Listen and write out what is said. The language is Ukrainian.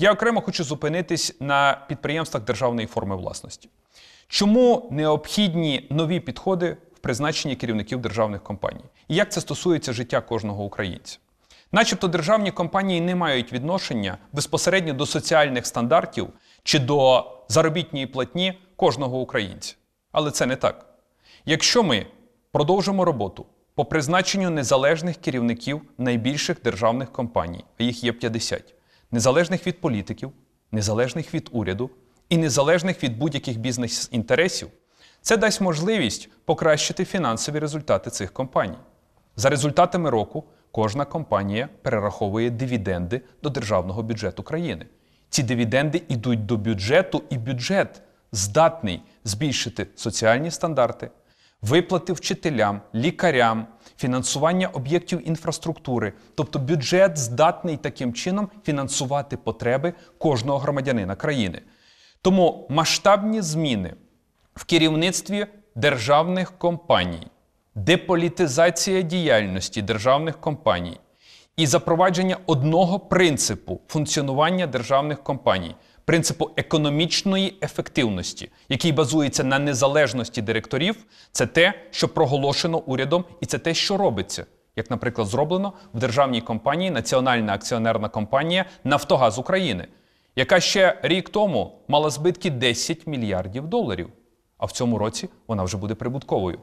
Я окремо хочу зупинитись на підприємствах державної форми власності. Чому необхідні нові підходи в призначенні керівників державних компаній? І як це стосується життя кожного українця? Начебто державні компанії не мають відношення безпосередньо до соціальних стандартів чи до заробітної платні кожного українця. Але це не так. Якщо ми продовжимо роботу по призначенню незалежних керівників найбільших державних компаній, а їх є 50 незалежних від політиків, незалежних від уряду і незалежних від будь-яких бізнес-інтересів, це дасть можливість покращити фінансові результати цих компаній. За результатами року кожна компанія перераховує дивіденди до державного бюджету країни. Ці дивіденди йдуть до бюджету, і бюджет здатний збільшити соціальні стандарти виплати вчителям, лікарям, фінансування об'єктів інфраструктури, тобто бюджет здатний таким чином фінансувати потреби кожного громадянина країни. Тому масштабні зміни в керівництві державних компаній, деполітизація діяльності державних компаній і запровадження одного принципу функціонування державних компаній, принципу економічної ефективності, який базується на незалежності директорів, це те, що проголошено урядом, і це те, що робиться. Як, наприклад, зроблено в державній компанії Національна акціонерна компанія Нафтогаз України, яка ще рік тому мала збитки 10 мільярдів доларів. А в цьому році вона вже буде прибутковою.